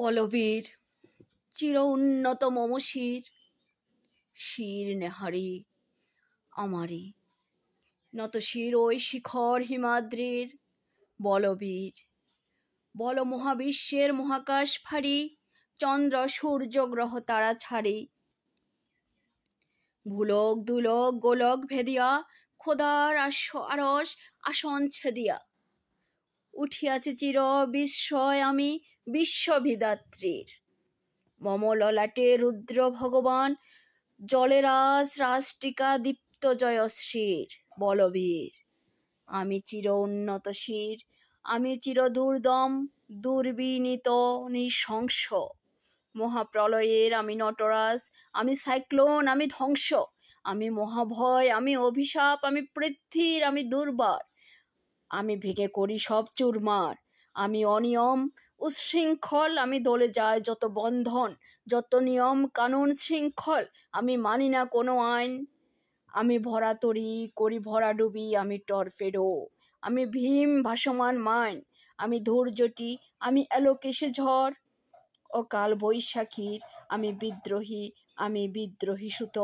বলবীর চির উন্নত মমশির শির নেহারি আমারি নত শির ওই শিখর হিমাদ্রির বলবীর বল মহাবিশ্বের মহাকাশ ফাড়ি চন্দ্র সূর্য গ্রহ তারা ছাড়ি ভুলক দুলক গোলক ভেদিয়া খোদার আরস আসন ছেদিয়া উঠিয়াছে চির বিস্ময় আমি বিশ্ববিদাত্রীর মম ললাটে রুদ্র ভগবান জলেরাস রাজটিকা দীপ্ত জয়শ্রীর বলবীর আমি চির উন্নত শির আমি চির দুর্দম দুর্বিনীত নৃশংস মহাপ্রলয়ের আমি নটরাজ আমি সাইক্লোন আমি ধ্বংস আমি মহাভয় আমি অভিশাপ আমি পৃথ্বীর আমি দুর্বার আমি ভেঙে করি সব চুরমার আমি অনিয়ম উশৃঙ্খল আমি দলে যায় যত বন্ধন যত নিয়ম কানুন শৃঙ্খল আমি মানি না কোনো আইন আমি ভরা তরি করি ভরা ডুবি আমি টর্পেডো আমি ভীম ভাসমান মাইন আমি ধৈর্যটি আমি অ্যালোকেশে ঝড় অকাল বৈশাখীর আমি বিদ্রোহী আমি বিদ্রোহী সুত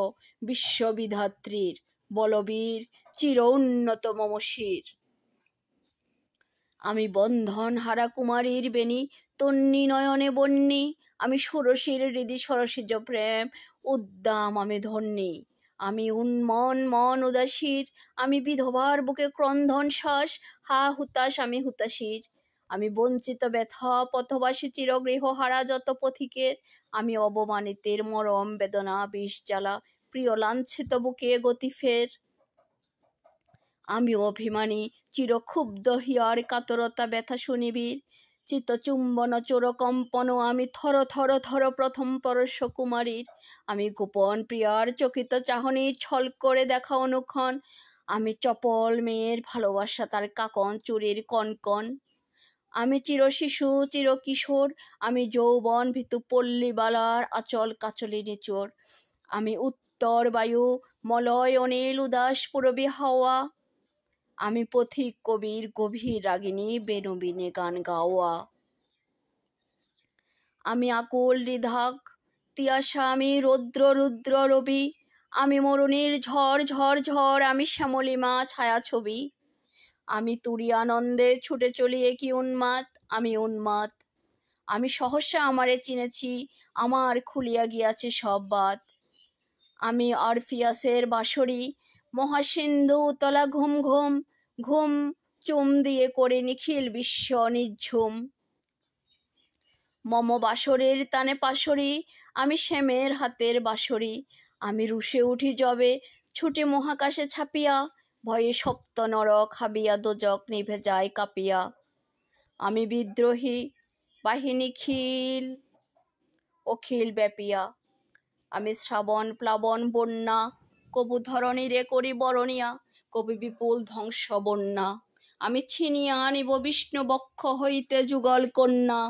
বিশ্ববিধাত্রীর বলবীর চির উন্নত মমশির আমি বন্ধন হারা কুমারীর বেণী তন্নি নয়নে বন্যি আমি সরসীর হৃদি সরসীজ প্রেম উদ্দাম আমি ধন্যী আমি উন্মন মন উদাসীর আমি বিধবার বুকে ক্রন্ধন শ্বাস হা হুতাশ আমি হুতাশীর আমি বঞ্চিত ব্যথা পথবাসী চিরগৃহ হারা যত পথিকের আমি অবমানিতের মরম বেদনা বিষ জ্বালা প্রিয় লাঞ্ছিত বুকে গতি ফের আমি অভিমানী চিরক্ষুব্ধ হিয়ার কাতরতা ব্যথা শুনিবির শুনিবীর চিত্তচুম্বন চোরকম্পন আমি থর থর থর প্রথম পরশ কুমারীর আমি গোপন প্রিয়ার চকিত চাহনি ছল করে দেখা অনুক্ষণ আমি চপল মেয়ের ভালোবাসা তার কাকন চুরির কনকন আমি চিরশিশু চিরকিশোর আমি যৌবন ভিতু পল্লীবালার আচল কাচলি নিচোর আমি উত্তর বায়ু মলয় অনিল উদাস পুরবী হাওয়া আমি পথিক কবির গভীর রাগিনী বেনবিনে গান গাওয়া আমি আকুল হৃধাক তিয়াসা আমি রৌদ্র রুদ্র রবি আমি মরণের ঝড় ঝড় ঝড় আমি শ্যামলিমা ছায়া ছবি আমি তুরি আনন্দে ছুটে চলি কি উন্মাদ আমি উন্মাদ আমি সহসা আমারে চিনেছি আমার খুলিয়া গিয়াছে সব বাদ আমি আরফিয়াসের বাঁশরি মহাসিন্ধু তলা ঘুম ঘুম ঘুম চুম দিয়ে করে নিখিল বিশ্ব নিঝুম মম বাসরের তানে পাশরি আমি শ্যামের হাতের বাসরি আমি রুষে উঠি জবে ছুটে মহাকাশে ছাপিয়া ভয়ে সপ্ত নরক হাবিয়া দোজক নিভে যায় কাপিয়া আমি বিদ্রোহী বাহিনী খিল অখিল ব্যাপিয়া আমি শ্রাবণ প্লাবন বন্যা কবু রে করি বরণিয়া কবি বিপুল ধ্বংস বন্যা আমি ছিনিয়া আনিব বিষ্ণু বক্ষ হইতে যুগল কন্যা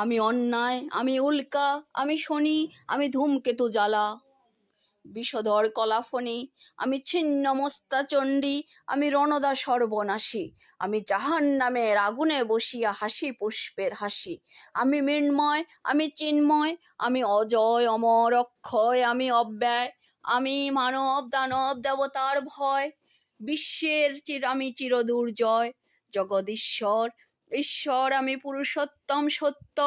আমি অন্যায় আমি উল্কা আমি শনি আমি ধূমকেতু জ্বালা বিষধর কলাফণী আমি ছিন্নমস্তা চণ্ডী আমি রণদা সর্বনাশী আমি জাহান নামের আগুনে বসিয়া হাসি পুষ্পের হাসি আমি মৃন্ময় আমি চিন্ময় আমি অজয় অমর অক্ষয় আমি অব্যয় আমি মানব দানব দেবতার ভয় বিশ্বের চির আমি চিরদুর্জয় জগদীশ্বর ঈশ্বর আমি পুরুষোত্তম সত্য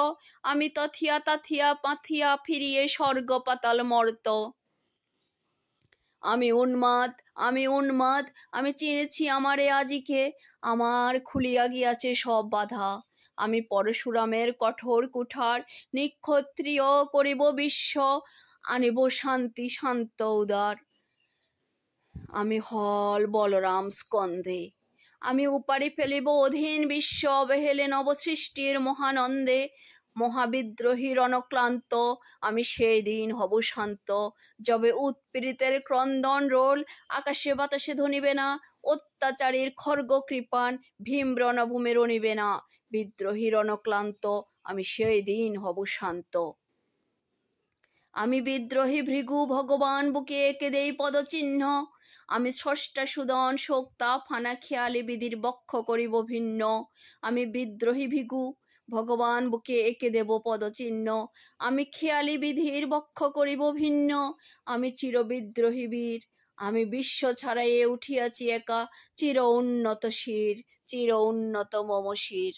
আমি তথিয়া তাথিয়া পাথিয়া ফিরিয়ে স্বর্গ পাতাল মর্ত আমি উন্মাদ আমি উন্মাদ আমি চিনেছি আমার এ আজিকে আমার খুলিয়া গিয়াছে সব বাধা আমি পরশুরামের কঠোর কুঠার নিক্ষত্রিয় করিব বিশ্ব আনিব শান্তি শান্ত উদার আমি হল বলরাম স্কন্ধে আমি উপারি ফেলিব অধীন বিশ্ব অবহেলে অবসৃষ্টির মহানন্দে মহাবিদ্রোহী রণক্লান্ত আমি সেই দিন হব শান্ত যবে উৎপীড়িতের ক্রন্দন রোল আকাশে বাতাসে ধনিবে না অত্যাচারীর খর্গ কৃপান ভীম রণভূমে রণিবে না বিদ্রোহী রণক্লান্ত আমি সেই দিন হব শান্ত আমি বিদ্রোহী ভৃগু ভগবান বুকে একে দেই পদচিহ্ন আমি ষষ্ঠা সুদন শোক্তা ফানা খেয়ালে বিধির বক্ষ করিব ভিন্ন আমি বিদ্রোহী ভিগু ভগবান বুকে একে দেব পদচিহ্ন আমি খেয়ালি বিধির বক্ষ করিব ভিন্ন আমি চিরবিদ্রোহী বীর আমি বিশ্ব ছাড়াইয়ে উঠিয়াছি একা চির উন্নত শির চির উন্নত মম শির